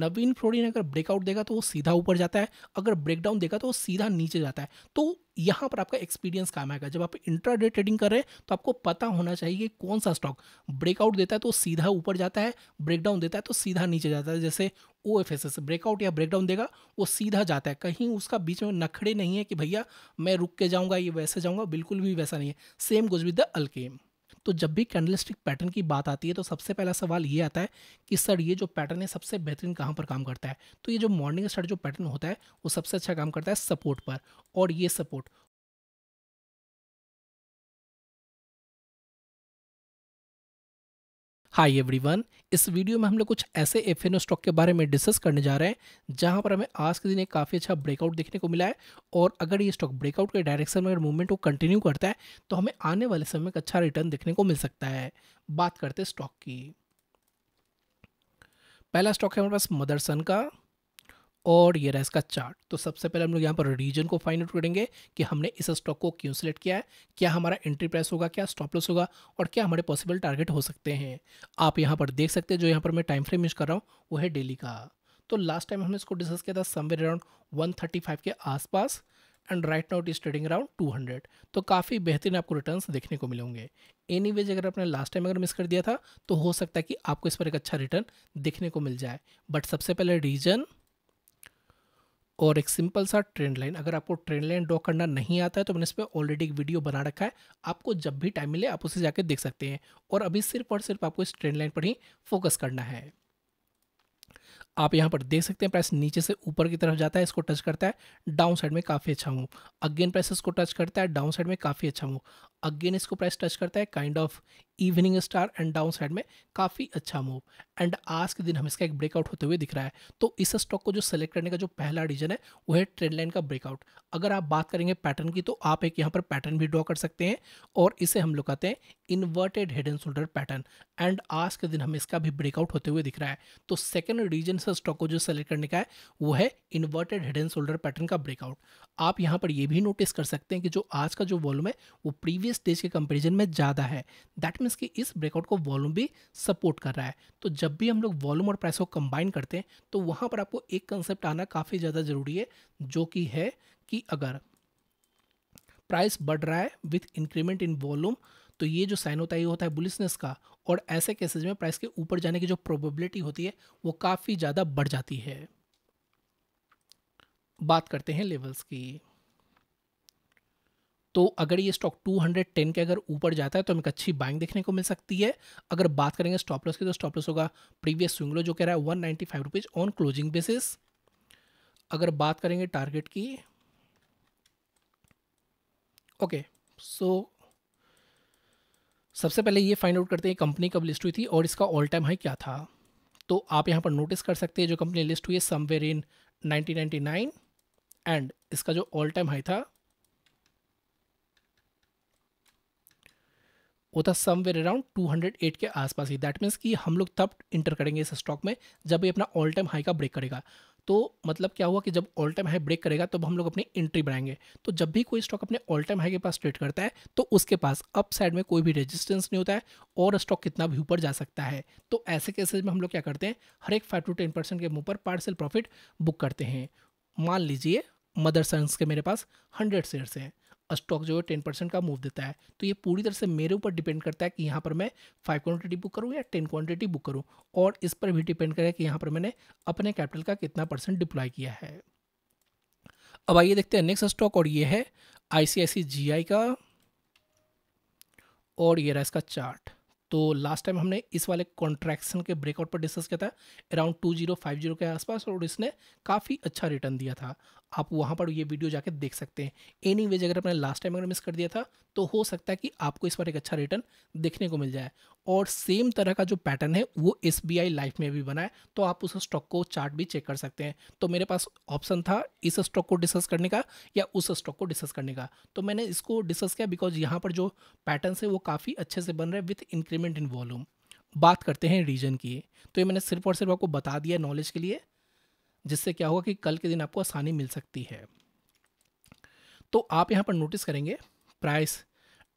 नवीन Fluorine अगर breakout देगा तो वो सीधा ऊपर जाता है अगर ब्रेकडाउन देगा तो वो सीधा नीचे जाता है तो यहाँ पर आपका एक्सपीरियंस काम आएगा जब आप इंट्राडे ट्रेडिंग कर रहे हैं तो आपको पता होना चाहिए कौन सा स्टॉक ब्रेकआउट देता है तो सीधा ऊपर जाता है ब्रेकडाउन देता है तो सीधा नीचे जाता है जैसे O F S S breakout या ब्रेकडाउन देगा वो सीधा जाता है कहीं उसका बीच में नखड़े नहीं है कि भैया मैं रुक के जाऊँगा ये वैसे जाऊँगा बिल्कुल भी वैसा नहीं है same goes with the Alkem तो जब भी कैंडलिस्टिक पैटर्न की बात आती है तो सबसे पहला सवाल ये आता है कि सर ये जो पैटर्न है सबसे बेहतरीन कहाँ पर काम करता है तो ये जो मॉर्निंग स्टार जो पैटर्न होता है वो सबसे अच्छा काम करता है सपोर्ट पर और ये सपोर्ट हाय एवरीवन इस वीडियो में हम लोग कुछ ऐसे एफ स्टॉक के बारे में डिस्कस करने जा रहे हैं जहां पर हमें आज के दिन एक काफ़ी अच्छा ब्रेकआउट देखने को मिला है और अगर ये स्टॉक ब्रेकआउट के डायरेक्शन में अगर मूवमेंट को कंटिन्यू करता है तो हमें आने वाले समय में अच्छा रिटर्न देखने को मिल सकता है बात करते स्टॉक की पहला स्टॉक है हमारे पास मदरसन का और ये रहा इसका चार्ट तो सबसे पहले हम लोग यहाँ पर रीजन को फाइंड आउट करेंगे कि हमने इस स्टॉक को क्यों सिलेक्ट किया है क्या हमारा एंट्री प्राइस होगा क्या स्टॉप लॉस होगा और क्या हमारे पॉसिबल टारगेट हो सकते हैं आप यहाँ पर देख सकते हैं जो यहाँ पर मैं टाइम फ्रेम यूज कर रहा हूँ वो है डेली का तो लास्ट टाइम हमने इसको डिस्कस किया था समवेयर अराउंड वन के आसपास and right now it is trading around hundred तो काफ़ी बेहतरीन आपको रिटर्न देखने को मिलेंगे एनी वेज अगर आपने लास्ट टाइम अगर मिस कर दिया था तो हो सकता है कि आपको इस पर एक अच्छा रिटर्न देखने को मिल जाए बट सबसे पहले रीजन और एक सिंपल सा ट्रेंड लाइन अगर आपको ट्रेंड लाइन ड्रॉ करना नहीं आता है तो मैंने इस पर ऑलरेडी एक वीडियो बना रखा है आपको जब भी टाइम मिले आप उसे जाके देख सकते हैं और अभी सिर्फ और सिर्फ आपको इस ट्रेंड लाइन पर ही फोकस करना है आप यहाँ पर देख सकते हैं प्राइस नीचे से ऊपर की तरफ जाता है इसको टच करता है डाउन साइड में काफ़ी अच्छा हूँ अगेन प्राइस इसको टच करता है डाउन साइड में काफ़ी अच्छा हूँ अगेन इसको प्राइस टच करता है kind of evening star and downside में काफ़ी अच्छा मूव एंड आज के दिन हम इसका एक ब्रेकआउट होते हुए दिख रहा है तो इस स्टॉक को जो सेलेक्ट करने का जो पहला रीजन है वो है ट्रेंड लाइन का ब्रेकआउट अगर आप बात करेंगे पैटर्न की तो आप एक यहाँ पर पैटर्न भी ड्रॉ कर सकते हैं और इसे हम लोग कहते हैं inverted head and shoulder pattern and आज के दिन हम इसका भी ब्रेकआउट होते हुए दिख रहा है तो सेकेंड रीजन से स्टॉक को जो सेलेक्ट करने का है वो है inverted head and shoulder pattern का ब्रेकआउट आप यहाँ पर यह भी नोटिस कर सकते हैं कि जो आज का जो वॉल्यूम है वो प्रीवियस डेज के कंपेरिजन में ज़्यादा है दैट में इसकी इस ब्रेकआउट को वॉल्यूम भी सपोर्ट कर रहा है तो जब भी हम लोग वॉल्यूम और प्राइस को कंबाइन करते हैं तो वहाँ पर आपको एक कंसेप्ट आना काफ़ी ज़्यादा ज़रूरी है जो कि है कि अगर प्राइस बढ़ रहा है विथ इंक्रीमेंट इन वॉल्यूम तो ये जो साइन होता है ये होता है बुलिसनेस का और ऐसे केसेज में प्राइस के ऊपर जाने की जो प्रोबेबिलिटी होती है वो काफ़ी ज़्यादा बढ़ जाती है बात करते हैं लेवल्स की तो अगर ये स्टॉक 210 के अगर ऊपर जाता है तो हमें एक अच्छी बाइंग देखने को मिल सकती है अगर बात करेंगे स्टॉप लॉस की तो स्टॉप लॉस होगा प्रीवियस स्विंग लो जो कह रहा है one ninety on closing basis अगर बात करेंगे टारगेट की ओके सो सबसे पहले ये फाइंड आउट करते हैं कंपनी कब लिस्ट हुई थी और इसका ऑल टाइम हाई क्या था तो आप यहाँ पर नोटिस कर सकते हैं जो कंपनी लिस्ट हुई है समवेयर इन 1999 एंड इसका जो ऑल टाइम हाई था वो था समवेयर अराउंड 208 के आसपास ही दैट मीन्स कि हम लोग तब इंटर करेंगे इस स्टॉक में जब ये अपना ऑल टाइम हाई का ब्रेक करेगा तो मतलब क्या हुआ कि जब ऑल टाइम हाई ब्रेक करेगा तब तो हम लोग अपनी एंट्री बनाएंगे तो जब भी कोई स्टॉक अपने ऑल टाइम हाई के पास ट्रेड करता है तो उसके पास अप साइड में कोई भी रेजिस्टेंस नहीं होता है और स्टॉक कितना भी ऊपर जा सकता है तो ऐसे केसेज में हम लोग क्या करते हैं हर एक फाइव टू टेन परसेंट के मुँह पर पार्सल प्रॉफिट बुक करते हैं मान लीजिए मदर सन्स के मेरे पास हंड्रेड शेयर्स हैं स्टॉक जो है टेन परसेंट का मूव देता है तो ये पूरी तरह से मेरे ऊपर डिपेंड करता है कि यहाँ पर मैं फाइव क्वांटिटी बुक करूँ या टेन क्वांटिटी बुक करूँ और इस पर भी डिपेंड करेगा कि यहाँ पर मैंने अपने कैपिटल का कितना परसेंट डिप्लॉय किया है अब आइए देखते हैं नेक्स्ट स्टॉक और ये है आई का और ये रहा इसका चार्ट तो लास्ट टाइम हमने इस वाले कॉन्ट्रैक्शन के ब्रेकआउट पर डिस्कस किया था around two zero five zero के आसपास और इसने काफ़ी अच्छा रिटर्न दिया था आप वहाँ पर ये वीडियो जाके देख सकते हैं एनी वेज अगर आपने लास्ट टाइम अगर मिस कर दिया था तो हो सकता है कि आपको इस बार एक अच्छा रिटर्न देखने को मिल जाए और सेम तरह का जो पैटर्न है वो एस बी आई लाइफ में भी बना है तो आप उस स्टॉक को चार्ट भी चेक कर सकते हैं तो मेरे पास ऑप्शन था इस स्टॉक को डिस्कस करने का या उस स्टॉक को डिस्कस करने का तो मैंने इसको डिस्कस किया बिकॉज यहाँ पर जो पैटर्न है वो काफ़ी अच्छे से बन रहे हैं विथ इंक्रीमेंट इन वॉल्यूम बात करते हैं रीजन की तो ये मैंने सिर्फ और सिर्फ आपको बता दिया नॉलेज के लिए जिससे क्या होगा कि कल के दिन आपको आसानी मिल सकती है तो आप यहाँ पर नोटिस करेंगे प्राइस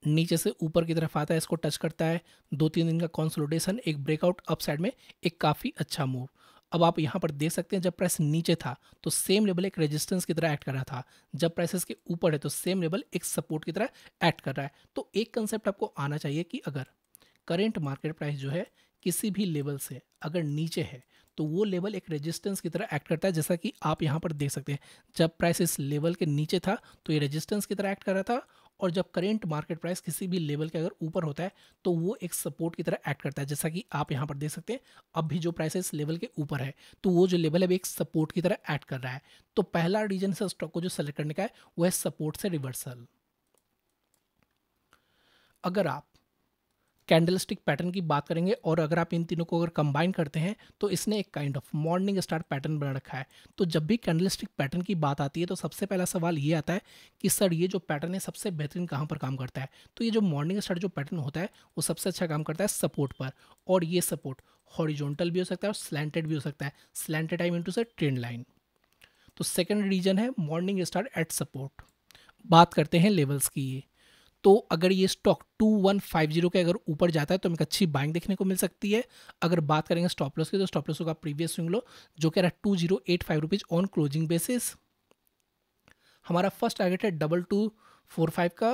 नीचे से ऊपर की तरफ आता है इसको टच करता है दो तीन दिन का कॉन्सोलिडेशन एक ब्रेकआउट अप साइड में एक काफ़ी अच्छा मूव अब आप यहाँ पर देख सकते हैं जब प्राइस नीचे था तो सेम लेवल एक रेजिस्टेंस की तरह एक्ट कर रहा था जब प्राइस के ऊपर है तो सेम लेवल एक सपोर्ट की तरह एक्ट कर रहा है तो एक कंसेप्ट आपको आना चाहिए कि अगर करेंट मार्केट प्राइस जो है किसी भी लेवल से अगर नीचे है तो वो लेवल एक रेजिस्टेंस की तरह एक्ट करता है जैसा कि आप यहाँ पर देख सकते हैं जब प्राइस इस लेवल के नीचे था तो ये रेजिस्टेंस की तरह एक्ट कर रहा था और जब करेंट मार्केट प्राइस किसी भी लेवल के अगर ऊपर होता है तो वो एक सपोर्ट की तरह एक्ट करता है जैसा कि आप यहाँ पर देख सकते हैं अब भी जो प्राइस इस लेवल के ऊपर है तो वो जो लेवल है एक सपोर्ट की तरह एक्ट कर रहा है तो पहला रीजन से स्टॉक को जो सेलेक्ट करने का है वह है सपोर्ट से रिवर्सल अगर आप कैंडलस्टिक पैटर्न की बात करेंगे और अगर आप इन तीनों को अगर कंबाइन करते हैं तो इसने एक kind of morning star pattern बना रखा है तो जब भी कैंडलस्टिक पैटर्न की बात आती है तो सबसे पहला सवाल ये आता है कि सर ये जो पैटर्न है सबसे बेहतरीन कहाँ पर काम करता है तो ये जो मॉर्निंग स्टार जो पैटर्न होता है वो सबसे अच्छा काम करता है सपोर्ट पर और ये सपोर्ट हॉरिजोंटल भी हो सकता है और स्लैंटेड भी हो सकता है स्लैंटेड आई मीन टू से ट्रेंड लाइन तो सेकेंड रीजन है मॉर्निंग स्टार एट सपोर्ट बात करते हैं लेवल्स की ये तो अगर ये स्टॉक 2150 के अगर ऊपर जाता है तो हमें अच्छी बाइंग देखने को मिल सकती है अगर बात करेंगे स्टॉप लॉस की तो स्टॉप लॉस होगा प्रीवियस स्विंग लो जो कह रहा two zero eight five rupees on closing basis हमारा फर्स्ट टारगेट है डबल टू फोर फाइव का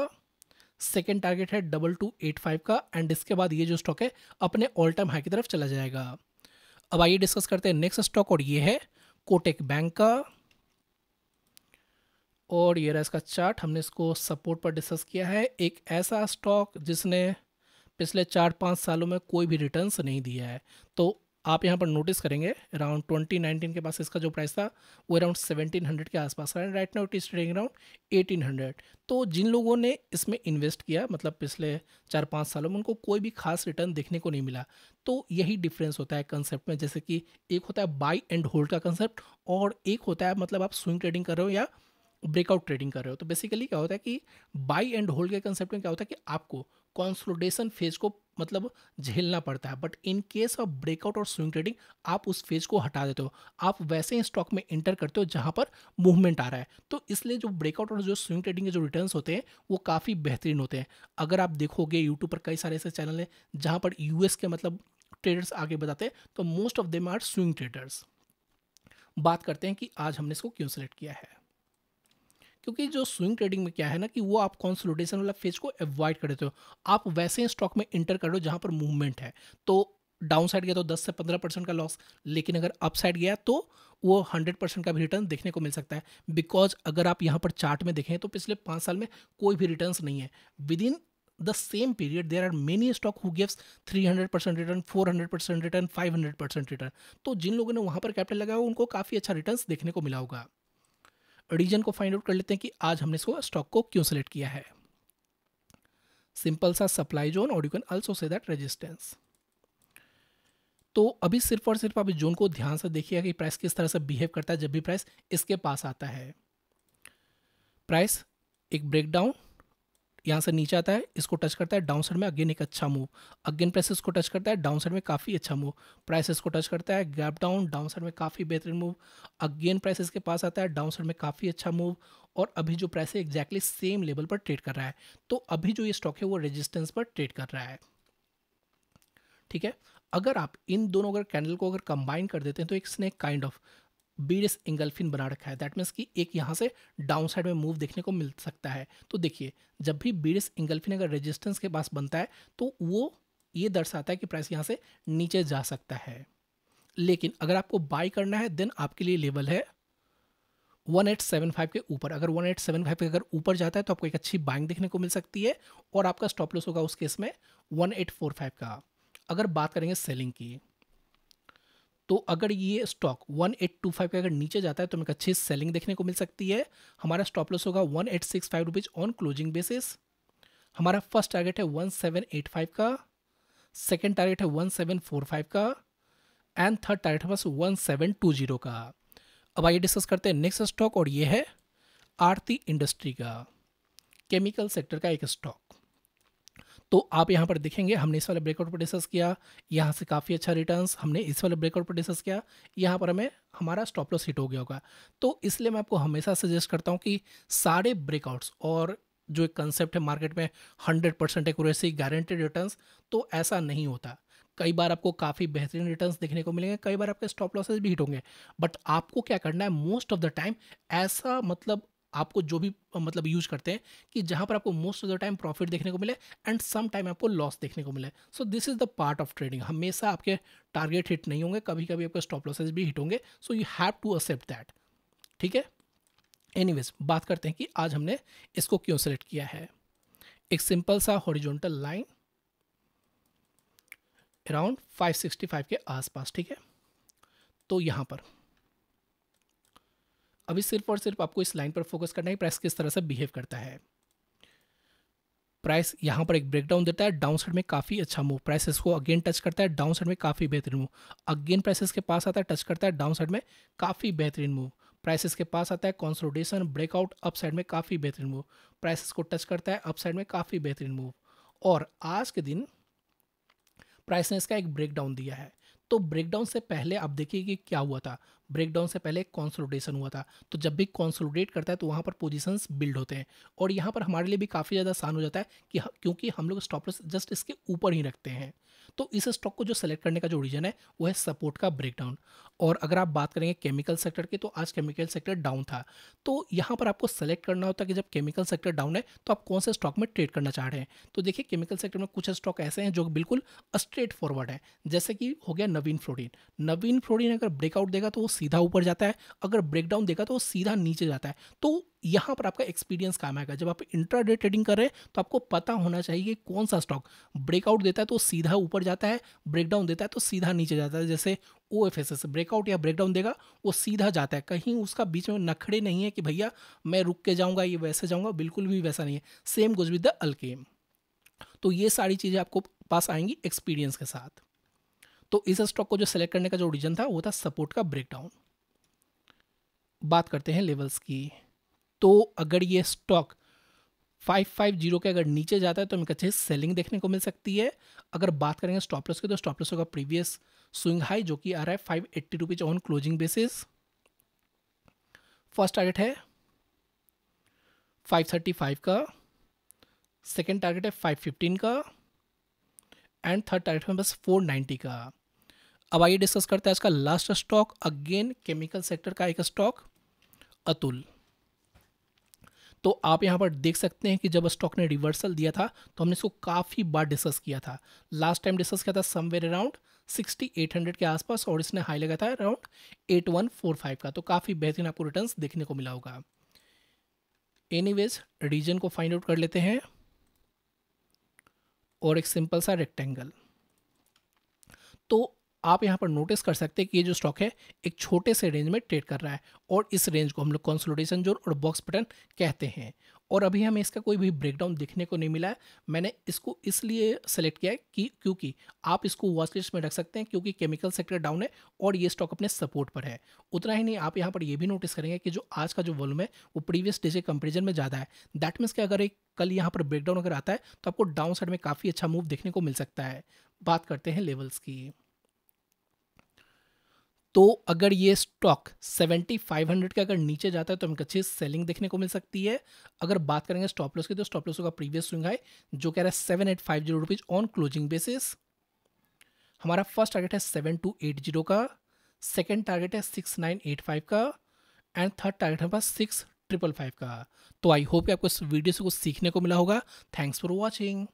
सेकेंड टारगेट है डबल टू एट फाइव का एंड इसके बाद ये जो स्टॉक है अपने ऑल टाइम हाई की तरफ चला जाएगा अब आइए डिस्कस करते हैं नेक्स्ट स्टॉक और ये है कोटेक बैंक का और ये रहा इसका चार्ट हमने इसको सपोर्ट पर डिस्कस किया है एक ऐसा स्टॉक जिसने पिछले चार पाँच सालों में कोई भी रिटर्न्स नहीं दिया है तो आप यहाँ पर नोटिस करेंगे अराउंड ट्वेंटी नाइनटीन के पास इसका जो प्राइस था वो अराउंड सेवनटीन हंड्रेड के आसपास रहा right now it is trading around eighteen hundred तो जिन लोगों ने इसमें इन्वेस्ट किया मतलब पिछले चार पाँच सालों में उनको कोई भी खास रिटर्न देखने को नहीं मिला तो यही डिफरेंस होता है कंसेप्ट में जैसे कि एक होता है बाई एंड होल्ड का कंसेप्ट और एक होता है मतलब आप स्विंग ट्रेडिंग कर रहे हो या ब्रेकआउट ट्रेडिंग कर रहे हो तो बेसिकली क्या होता है कि बाई एंड होल्ड के कंसेप्ट में क्या होता है कि आपको कॉन्सोलिडेशन फेज को मतलब झेलना पड़ता है but in case of breakout और स्विंग ट्रेडिंग आप उस फेज को हटा देते हो आप वैसे ही स्टॉक में एंटर करते हो जहाँ पर मूवमेंट आ रहा है तो इसलिए जो ब्रेकआउट और जो स्विंग ट्रेडिंग के जो रिटर्न्स होते हैं वो काफ़ी बेहतरीन होते हैं अगर आप देखोगे यूट्यूब पर कई सारे ऐसे चैनल हैं जहाँ पर यूएस के मतलब ट्रेडर्स आगे बताते हैं तो most of them are swing traders बात करते हैं कि आज हमने इसको क्यों सेलेक्ट किया है क्योंकि जो स्विंग ट्रेडिंग में क्या है ना कि वो आप कॉन्सोलिडेशन वाला फेज को अवॉइड कर देते हो आप वैसे ही स्टॉक में इंटर कर रहे हो जहाँ पर मूवमेंट है तो डाउन साइड गया तो 10 से 15 परसेंट का लॉस लेकिन अगर अप साइड गया तो वो 100 परसेंट का भी रिटर्न देखने को मिल सकता है बिकॉज अगर आप यहाँ पर चार्ट में देखें तो पिछले पाँच साल में कोई भी रिटर्न नहीं है within the same period there are many stock who period three hundred percent return four hundred percent return five hundred percent return तो जिन लोगों ने वहाँ पर कैपिटल लगाया उनको काफ़ी अच्छा रिटर्न देखने को मिला होगा रीजन को फाइंड आउट कर लेते हैं कि आज हमने इसको स्टॉक को क्यों सेलेक्ट किया है सिंपल सा सप्लाई जोन और you can also say that resistance तो अभी सिर्फ और सिर्फ आप जोन को ध्यान से देखिएगा कि प्राइस किस तरह से बिहेव करता है जब भी प्राइस इसके पास आता है प्राइस एक ब्रेकडाउन यहाँ से नीचे आता है इसको टच करता है डाउन साइड में अगेन एक अच्छा मूव अगेन प्राइस इसको टच करता है डाउन साइड में काफ़ी अच्छा मूव प्राइस इसको टच करता है गैप डाउन डाउन साइड में काफ़ी बेहतरीन मूव अगेन प्राइस इसके पास आता है डाउन साइड में काफ़ी अच्छा मूव और अभी जो प्राइस है एग्जैक्टली सेम लेवल पर ट्रेड कर रहा है तो अभी जो ये स्टॉक है वो रेजिस्टेंस पर ट्रेड कर रहा है ठीक है अगर आप इन दोनों अगर कैंडल को अगर कंबाइन कर देते हैं तो एक स्नैक काइंड ऑफ बीरिस इंगल्फिन बना रखा है दैट मीन्स कि एक यहाँ से डाउन साइड में मूव देखने को मिल सकता है तो देखिए जब भी बीरिस इंगल्फिन अगर रेजिस्टेंस के पास बनता है तो वो ये दर्शाता है कि प्राइस यहाँ से नीचे जा सकता है लेकिन अगर आपको बाई करना है देन आपके लिए लेवल है 1875 के ऊपर अगर 1875 के अगर ऊपर जाता है तो आपको एक अच्छी बाइंग देखने को मिल सकती है और आपका स्टॉप लॉस होगा उस केस में 1845 का अगर बात करेंगे सेलिंग की तो अगर ये स्टॉक 1825 के अगर नीचे जाता है तो हमें अच्छी सेलिंग देखने को मिल सकती है हमारा स्टॉप लॉस होगा one eight six five rupees on closing basis हमारा फर्स्ट टारगेट है वन सेवन एट फाइव का सेकेंड टारगेट है वन सेवन फोर फाइव का एंड थर्ड टारगेट है बस वन सेवन टू जीरो का अब आइए डिस्कस करते हैं नेक्स्ट स्टॉक और ये है आरती इंडस्ट्री का केमिकल सेक्टर का एक स्टॉक तो आप यहाँ पर देखेंगे हमने इस वाले ब्रेकआउट पर डिस्कस किया यहाँ से काफ़ी अच्छा रिटर्न हमने इस वाले ब्रेकआउट पर डिस्कस किया यहाँ पर हमें हमारा स्टॉप लॉस हिट हो गया होगा तो इसलिए मैं आपको हमेशा सजेस्ट करता हूँ कि सारे ब्रेकआउट्स और जो एक कंसेप्ट है मार्केट में hundred percent accuracy guaranteed return तो ऐसा नहीं होता कई बार आपको काफ़ी बेहतरीन रिटर्न देखने को मिलेंगे कई बार आपके स्टॉप लॉसेज भी हिट होंगे बट आपको क्या करना है मोस्ट ऑफ द टाइम ऐसा मतलब आपको जो भी मतलब यूज करते हैं कि जहां पर आपको most of the time profit देखने को मिले एंड सम टाइम आपको लॉस देखने को मिले so this is the part of trading हमेशा आपके टारगेट हिट नहीं होंगे कभी कभी आपके स्टॉप लॉसेज भी हिट होंगे so you have to accept that ठीक है एनी बात करते हैं कि आज हमने इसको क्यों सेलेक्ट किया है एक सिंपल सा हॉरिजोनटल लाइन अराउंड 565 के आसपास ठीक है तो यहाँ पर अभी सिर्फ और सिर्फ आपको इस लाइन पर फोकस करना है प्राइस किस तरह से बिहेव करता है प्राइस यहाँ पर एक ब्रेकडाउन देता है डाउन साइड में काफ़ी अच्छा मूव प्राइस इसको अगेन टच करता है डाउन साइड में काफ़ी बेहतरीन मूव अगेन प्राइसेस के पास आता है टच करता है डाउन साइड में काफ़ी बेहतरीन मूव प्राइसेस के पास आता है कॉन्सोडेशन ब्रेकआउट अप साइड में काफ़ी बेहतरीन मूव प्राइसेस को टच करता है अप साइड में काफ़ी बेहतरीन मूव और आज के दिन प्राइस ने इसका एक ब्रेकडाउन दिया है तो ब्रेकडाउन से पहले आप देखिए कि क्या हुआ था ब्रेकडाउन से पहले कॉन्सोलिडेशन हुआ था तो जब भी कॉन्सोलिडेट करता है तो वहाँ पर पोजीशंस बिल्ड होते हैं और यहाँ पर हमारे लिए भी काफ़ी ज़्यादा आसान हो जाता है कि क्योंकि हम लोग स्टॉप लॉस जस्ट इसके ऊपर ही रखते हैं तो इस स्टॉक को जो सेलेक्ट करने का जो रीजन है वो है सपोर्ट का ब्रेकडाउन और अगर आप बात करेंगे केमिकल सेक्टर की के, तो आज केमिकल सेक्टर डाउन था तो यहाँ पर आपको सेलेक्ट करना होता है कि जब केमिकल सेक्टर डाउन है तो आप कौन से स्टॉक में ट्रेड करना चाह रहे हैं तो देखिए केमिकल सेक्टर में कुछ स्टॉक ऐसे हैं जो बिल्कुल स्ट्रेट फॉरवर्ड है जैसे कि हो गया नवीन फ्लोरिन नवीन फ्लोरिन अगर ब्रेकआउट देगा तो वो सीधा ऊपर जाता है अगर ब्रेकडाउन देगा तो वो सीधा नीचे जाता है तो यहाँ पर आपका एक्सपीरियंस काम आएगा जब आप इंट्राडे ट्रेडिंग कर रहे हैं तो आपको पता होना चाहिए कौन सा स्टॉक ब्रेकआउट देता है तो सीधा ऊपर जाता है ब्रेकडाउन देता है तो सीधा नीचे जाता है जैसे O F S S breakout या ब्रेकडाउन देगा वो सीधा जाता है कहीं उसका बीच में नखड़े नहीं है कि भैया मैं रुक के जाऊँगा ये वैसे जाऊँगा बिल्कुल भी वैसा नहीं है same goes with the Alkem तो ये सारी चीज़ें आपको पास आएंगी एक्सपीरियंस के साथ तो इस स्टॉक को जो सेलेक्ट करने का जो रीजन था वो था सपोर्ट का ब्रेकडाउन बात करते हैं लेवल्स की तो अगर ये स्टॉक फाइव फाइव जीरो के अगर नीचे जाता है तो हमें कच्चे सेलिंग देखने को मिल सकती है अगर बात करेंगे स्टॉपलेस की तो स्टॉपलस का प्रीवियस स्विंग हाई जो कि आ रहा है five eighty rupees on closing basis first target है फाइव थर्टी फाइव का सेकेंड टारगेट है फाइव फिफ्टीन का एंड थर्ड टारगेट में बस फोर नाइन्टी का अब आइए डिस्कस करते हैं इसका last stock again chemical sector का एक स्टॉक अतुल तो आप यहां पर देख सकते हैं कि जब स्टॉक ने रिवर्सल दिया था तो हमने इसको काफ़ी बार डिस्कस किया था लास्ट टाइम डिस्कस किया था समवेयर अराउंड 6800 के आसपास और इसने हाई लगा था अराउंड 8145 का तो काफ़ी बेहतरीन आपको रिटर्न्स देखने को मिला होगा एनीवेज रीजन को फाइंड आउट कर लेते हैं और एक सिंपल सा रेक्टेंगल तो आप यहाँ पर नोटिस कर सकते हैं कि ये जो स्टॉक है एक छोटे से रेंज में ट्रेड कर रहा है और इस रेंज को हम लोग कॉन्सोलिडेशन जोन और बॉक्स पैटर्न कहते हैं और अभी हमें इसका कोई भी ब्रेकडाउन देखने को नहीं मिला है मैंने इसको इसलिए सेलेक्ट किया है कि क्योंकि आप इसको वॉच लिस्ट में रख सकते हैं क्योंकि केमिकल सेक्टर डाउन है और ये स्टॉक अपने सपोर्ट पर है उतना ही नहीं आप यहाँ पर ये भी नोटिस करेंगे कि जो आज का जो वॉल्यूम है वो प्रीवियस डे के कंपेरिजन में ज़्यादा है दैट मीन्स कि अगर एक कल यहाँ पर ब्रेकडाउन अगर आता है तो आपको डाउन साइड में काफ़ी अच्छा मूव देखने को मिल सकता है बात करते हैं लेवल्स की तो अगर ये स्टॉक 7500 के अगर नीचे जाता है तो हमको अच्छी सेलिंग देखने को मिल सकती है अगर बात करेंगे स्टॉप लॉस की तो स्टॉप लॉस का प्रीवियस स्विंग हाई जो कह रहा है seven eight five zero rupees on closing basis हमारा फर्स्ट टारगेट है सेवन टू एट जीरो का सेकेंड टारगेट है सिक्स नाइन एट फाइव का एंड थर्ड टारगेट हमारे पास सिक्स ट्रिपल फाइव का तो आई होप कि आपको इस वीडियो से कुछ सीखने को मिला होगा थैंक्स फॉर वॉचिंग